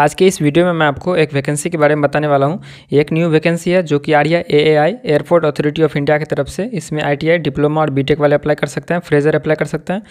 आज के इस वीडियो में मैं आपको एक वैकेंसी के बारे में बताने वाला हूँ एक न्यू वैकेंसी है जो कि आ रही है AAI airport authority of India की तरफ से इसमें आईटीआई डिप्लोमा और बीटेक वाले अप्लाई कर सकते हैं फ्रेजर अप्लाई कर सकते हैं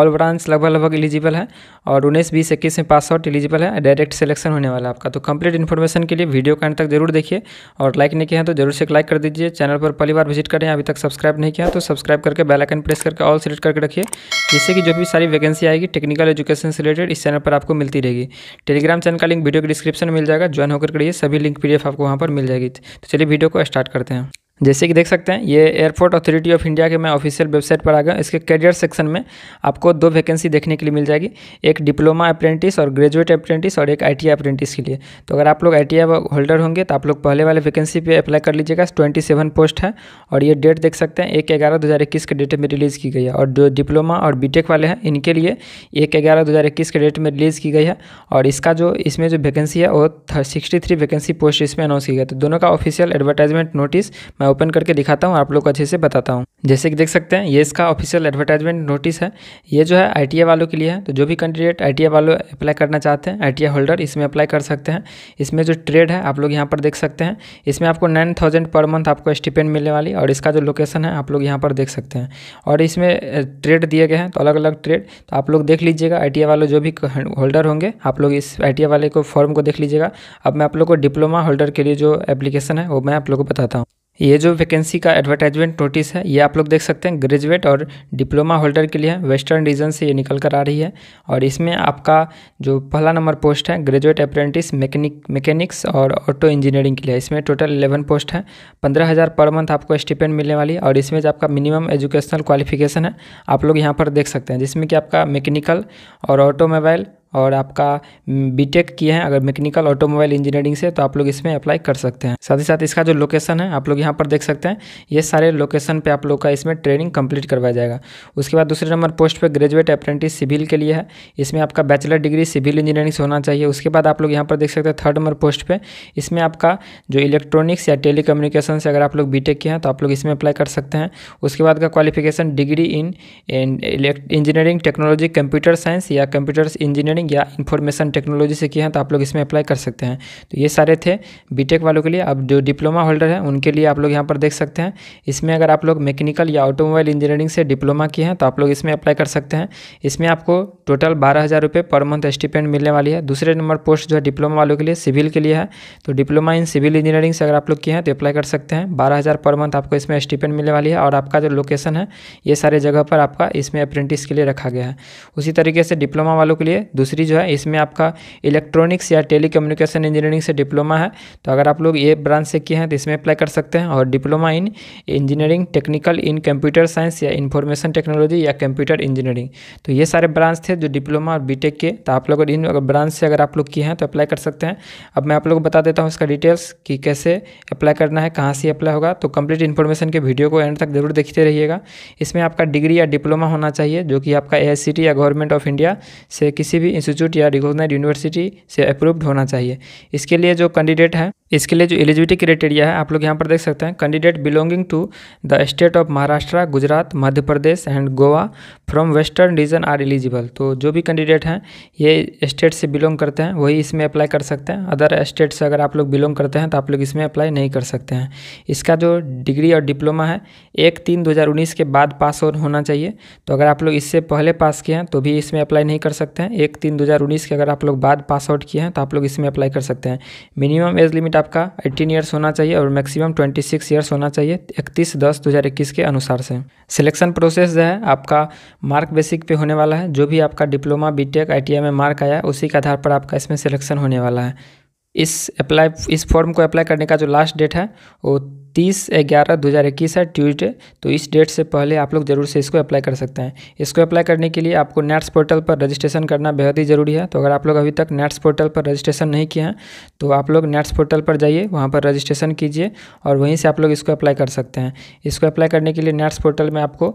ऑल ब्रांच लगभग लगभग एलिजिबल है और उन्नीस बीस इक्कीस में पास आउट एलिजिबल है डायरेक्ट सिलेक्शन होने वाला आपका तो कंप्लीट इन्फॉर्मेशन के लिए वीडियो का अंत तक जरूर देखिए और लाइक नहीं किया है तो जरूर से लाइक कर दीजिए चैनल पर पहली बार विजिट करें अभी तक सब्सक्राइब नहीं किया तो सब्सक्राइब करके बेलाइकन प्रेस करके ऑल सेलेक्ट करके रखिए जिससे कि जो भी सारी वैकेंसी आएगी टेक्निकल एजुकेशन से रिलेटेड इस चैनल पर आपको मिलती रहेगी टेलीग्राम चैनल का लिंक वीडियो के डिस्क्रिप्शन में मिल जाएगा ज्वाइन होकर करिए सभी लिंक पी आपको वहाँ पर मिल जाएगी तो चलिए वीडियो को स्टार्ट करते हैं जैसे कि देख सकते हैं ये एयरपोर्ट अथॉरिटी ऑफ इंडिया के मैं ऑफिशियल वेबसाइट पर आ गया इसके कैरियर सेक्शन में आपको दो वैकेंसी देखने के लिए मिल जाएगी एक डिप्लोमा अप्रेंटिस और ग्रेजुएट अप्रेंटिस और एक आई अप्रेंटिस के लिए तो अगर आप लोग आई होल्डर होंगे तो आप लोग पहले वाले वैकेंसी पर अप्लाई कर लीजिएगा ट्वेंटी सेवन पोस्ट है और ये डेट देख सकते हैं एक ग्यारह दो हज़ार इक्कीस के डेट में रिलीज़ की गई है और जो डिप्लोमा और बी वाले हैं इनके लिए एक ग्यारह दो हज़ार इक्कीस के डेट में रिलीज़ की गई है और इसका जो इसमें जो वैकेंसी है वो सिक्सटी थ्री वैकेंसी पोस्ट इसमें अनाउंस की गई तो दोनों का ऑफिशियल एडवर्टाइजमेंट नोटिस मैं मैं ओपन करके दिखाता हूँ आप लोग को अच्छे से बताता हूँ जैसे कि देख सकते हैं ये इसका ऑफिशियल एडवर्टाइजमेंट नोटिस है ये जो है आई वालों के लिए है तो जो भी कैंडिडेट आई वालों अप्लाई करना चाहते हैं आई होल्डर इसमें अप्लाई कर सकते हैं इसमें जो ट्रेड है आप लोग यहाँ पर देख सकते हैं इसमें आपको नाइन थाउजेंड पर मंथ आपको स्टिपेंड मिलने वाली और इसका जो लोकेशन है आप लोग यहाँ पर देख सकते हैं और इसमें ट्रेड दिए गए हैं तो अलग अलग ट्रेड तो आप लोग देख लीजिएगा आई वाले जो भी होल्डर होंगे आप लोग इस आई वाले को फॉर्म को देख लीजिएगा अब मैं आप लोग को डिप्लोमा होल्डर के लिए जो एप्लीकेशन है वो मैं आप लोग को बताता हूँ ये जो वैकेंसी का एडवर्टाइजमेंट नोटिस है ये आप लोग देख सकते हैं ग्रेजुएट और डिप्लोमा होल्डर के लिए वेस्टर्न रीजन से ये निकल कर आ रही है और इसमें आपका जो पहला नंबर पोस्ट है ग्रेजुएट अप्रेंटिस मैकेनिक मैकेनिक्स और ऑटो इंजीनियरिंग के लिए इसमें टोटल इलेवन पोस्ट है पंद्रह हज़ार पर मंथ आपको स्टिपेंड मिलने वाली है और इसमें जो आपका मिनिमम एजुकेशनल क्वालिफिकेशन है आप लोग यहाँ पर देख सकते हैं जिसमें कि आपका मैकेनिकल और ऑटोमोबाइल और आपका बीटेक किए हैं अगर मैकेनिकल ऑटोमोबाइल इंजीनियरिंग से तो आप लोग इसमें अप्लाई कर सकते हैं साथ ही साथ इसका जो लोकेशन है आप लोग यहाँ पर देख सकते हैं ये सारे लोकेशन पे आप लोग का इसमें ट्रेनिंग कंप्लीट करवाया जाएगा उसके बाद दूसरे नंबर पोस्ट पे ग्रेजुएट अप्रेंटिस सिविल के लिए है इसमें आपका बैचलर डिग्री सिविल इंजीनियरिंग से होना चाहिए उसके बाद आप लोग यहाँ पर देख सकते हैं थर्ड नंबर पोस्ट पर इसमें आपका जो इलेक्ट्रॉनिक्स या टेली से अगर आप लोग बी किए हैं तो आप लोग इसमें अप्लाई कर सकते हैं उसके बाद का qualification degree in engineering technology computer science या कंप्यूटर इंजीनियरिंग इंजीनियरिंग या इंफॉर्मेशन टेक्नोलॉजी से किए हैं तो आप लोग इसमें अप्लाई कर सकते हैं तो ये सारे थे बीटेक वालों के लिए अब जो डिप्लोमा होल्डर हैं उनके लिए आप लोग यहाँ पर देख सकते हैं इसमें अगर आप लोग मैकेनिकल या ऑटोमोबाइल इंजीनियरिंग से डिप्लोमा किए हैं तो आप लोग इसमें अप्लाई कर सकते हैं इसमें आपको टोटल बारह हज़ार रुपये पर मंथ स्टिपेंड मिलने वाली है दूसरे नंबर पोस्ट जो है डिप्लोमा वालों के लिए सिविल के लिए है तो डिप्लोमा इन सिविल इंजीनियरिंग से अगर आप लोग किए हैं तो अप्लाई कर सकते हैं बारह हज़ार पर मंथ आपको इसमें स्टिपेंड मिलने वाली है और आपका जो लोकेशन है ये सारे जगह पर आपका इसमें अप्रेंटिस के लिए रखा गया है उसी तरीके से डिप्लोमा वालों के लिए दूसरी जो है इसमें आपका इलेक्ट्रॉनिक्स या टेली इंजीनियरिंग से डिप्लोमा है तो अगर आप लोग ये ब्रांच से किए हैं तो इसमें अप्लाई कर सकते हैं और diploma in engineering technical in computer science या इन्फॉर्मेशन टेक्नोलॉजी या कंप्यूटर इंजीनियरिंग तो ये सारे ब्रांच थे जो डिप्लोमा और बीटेक के तो आप लोग इन ब्रांच से अगर आप लोग किए हैं तो अप्लाई कर सकते हैं अब मैं आप लोग को बता देता हूँ इसका डिटेल्स कि कैसे अप्लाई करना है कहाँ से अप्लाई होगा तो कंप्लीट इन्फॉर्मेशन के वीडियो को एंड तक जरूर देखते रहिएगा इसमें आपका डिग्री या डिप्लोमा होना चाहिए जो कि आपका ए या गवर्नमेंट ऑफ इंडिया से किसी भी इंस्टीट्यूट या रिकोगनाइज यूनिवर्सिटी से अप्रूव्ड होना चाहिए इसके लिए जो कैंडिडेट हैं इसके लिए जो एलिजिबिलिटी क्राइटेरिया है आप लोग यहाँ पर देख सकते हैं candidate belonging to the state of Maharashtra Gujarat Madhya Pradesh and Goa from western region are eligible तो जो भी कैंडिडेट हैं ये स्टेट से बिलोंग करते हैं वही इसमें अप्लाई कर सकते हैं अदर स्टेट से अगर आप लोग बिलोंग करते हैं तो आप लोग इसमें अप्लाई नहीं कर सकते हैं इसका जो डिग्री और डिप्लोमा है एक तीन दो के बाद पास होना चाहिए तो अगर आप लोग इससे पहले पास किए हैं तो भी इसमें अप्लाई नहीं कर सकते हैं एक तीन दो के अगर आप लोग बाद पास आउट किए हैं तो आप लोग इसमें अप्लाई कर सकते हैं मिनिमम एज लिमिट आपका 18 इयर्स होना चाहिए और मैक्सिमम 26 इयर्स होना चाहिए 31 दस दो के अनुसार से सिलेक्शन प्रोसेस जो है आपका मार्क बेसिक पे होने वाला है जो भी आपका डिप्लोमा बीटेक आईटीआई में मार्क आया उसी के आधार पर आपका इसमें सिलेक्शन होने वाला है इस अप्लाई इस फॉर्म को अप्लाई करने का जो लास्ट डेट है वो तीस ग्यारह दो हज़ार इक्कीस है ट्यूजडे तो इस डेट से पहले आप लोग जरूर से इसको अप्लाई कर सकते हैं इसको अप्लाई करने के लिए आपको नेट्स पोर्टल पर रजिस्ट्रेशन करना बेहद ही ज़रूरी है तो अगर आप लोग अभी तक नेट्स पोर्टल पर रजिस्ट्रेशन नहीं किए हैं तो आप लोग नेट्स पोर्टल पर जाइए वहाँ पर रजिस्ट्रेशन कीजिए और वहीं से आप लोग इसको अप्लाई कर सकते हैं इसको अप्लाई करने के लिए नेट्स पोर्टल में आपको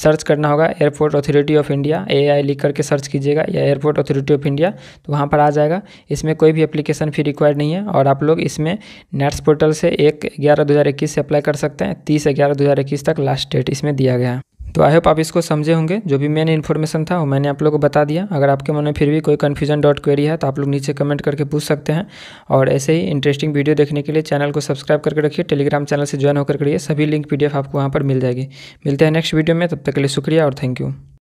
सर्च करना होगा airport authority of India A लिख करके सर्च कीजिएगा या एयरपोर्ट अथॉरिटी ऑफ इंडिया तो वहाँ पर आ जाएगा इसमें कोई भी अप्लीकेशन फी रिक्वायर्ड नहीं है और आप लोग इसमें नेट्स पोर्टल से एक ग्यारह दो 2021 से अप्लाई कर सकते हैं तीस ग्यारह दो तक लास्ट डेट इसमें दिया गया है तो आई होप आप इसको समझे होंगे जो भी मेन इन्फॉर्मेशन था वो मैंने आप लोगों को बता दिया अगर आपके मन में फिर भी कोई कन्फ्यूजन डॉट क्वेरी है तो आप लोग नीचे कमेंट करके पूछ सकते हैं और ऐसे ही इंटरेस्टिंग वीडियो देखने के लिए चैनल को सब्सक्राइब करके रखिए टेलीग्राम चैनल से ज्वाइन होकर करिए सभी लिंक पीडीएफ आपको वहाँ पर मिल जाएगी मिलते हैं नेक्स्ट वीडियो में तब तक के लिए शुक्रिया और थैंक यू